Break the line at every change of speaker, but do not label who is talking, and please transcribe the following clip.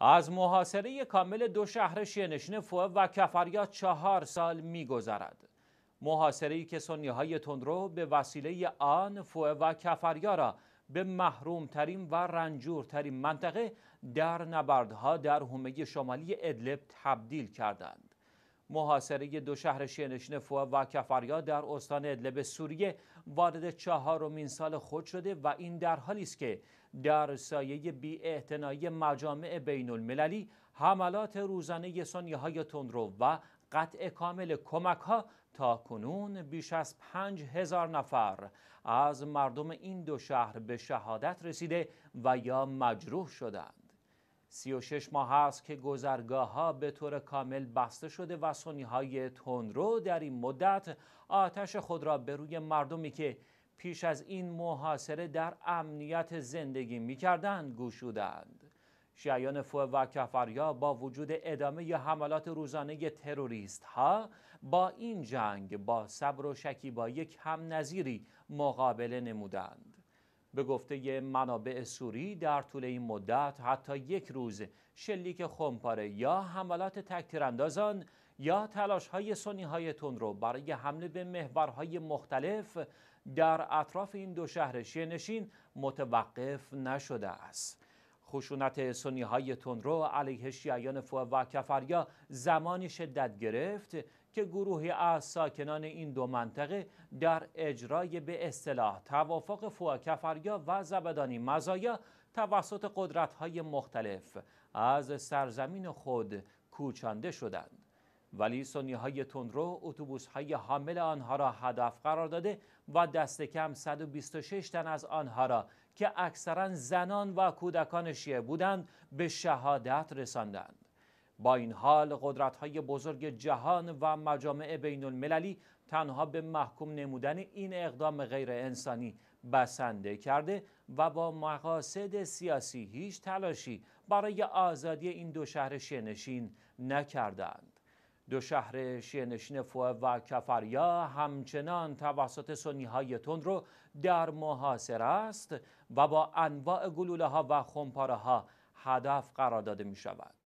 از محاصره کامل دو شهر شینشین فوه و کفریا چهار سال میگذرد محاصره که سنی های تندرو به وسیله آن فوه و کفریا را به محرومترین و رنجورترین منطقه در نبردها در حومه شمالی ادلب تبدیل کردند محاصره دو شهر فوا و کفریا در استان ادلب سوریه وارد چهارمین سال خود شده و این در حالی است که در سایه بی‌احتنایی مجامع بین المللی حملات روزانه سنی های تندرو و قطع کامل کمک ها تا کنون بیش از پنج هزار نفر از مردم این دو شهر به شهادت رسیده و یا مجروح شدند. 36 ماه است که گذرگاه ها به طور کامل بسته شده و سنی های رو در این مدت آتش خود را به روی مردمی که پیش از این محاصره در امنیت زندگی می گشودند گوشودند. شیعان فوه و کفریا با وجود ادامه ی حملات روزانه تروریست ها با این جنگ با صبر و شکیبایی کم نظیری مقابله نمودند. به گفته منابع سوری در طول این مدت حتی یک روز شلیک خمپاره یا حملات تکتیراندازان یا تلاش های سنی های تون رو برای حمله به محورهای مختلف در اطراف این دو شهر شیه متوقف نشده است. خشونت سنی های رو علیه شیعیان فوه و کفریا زمانی شدت گرفت که گروهی از ساکنان این دو منطقه در اجرای به اصطلاح توافق فوه کفریا و زبدانی مزایا توسط قدرت های مختلف از سرزمین خود کوچانده شدند. ولی سنی های تندرو اتوبوس های حامل آنها را هدف قرار داده و دست کم 126 تن از آنها را که اکثرا زنان و کودکان شیعه بودند به شهادت رساندند با این حال قدرت های بزرگ جهان و مجامع بین المللی تنها به محکوم نمودن این اقدام غیر انسانی بسنده کرده و با مقاصد سیاسی هیچ تلاشی برای آزادی این دو شهر شنشین نکردند. دو شهر شیعه نشین فوه و کفریا همچنان توسط سنی های رو در محاصره است و با انواع گلوله ها و خمپاره ها هدف قرار داده می شود.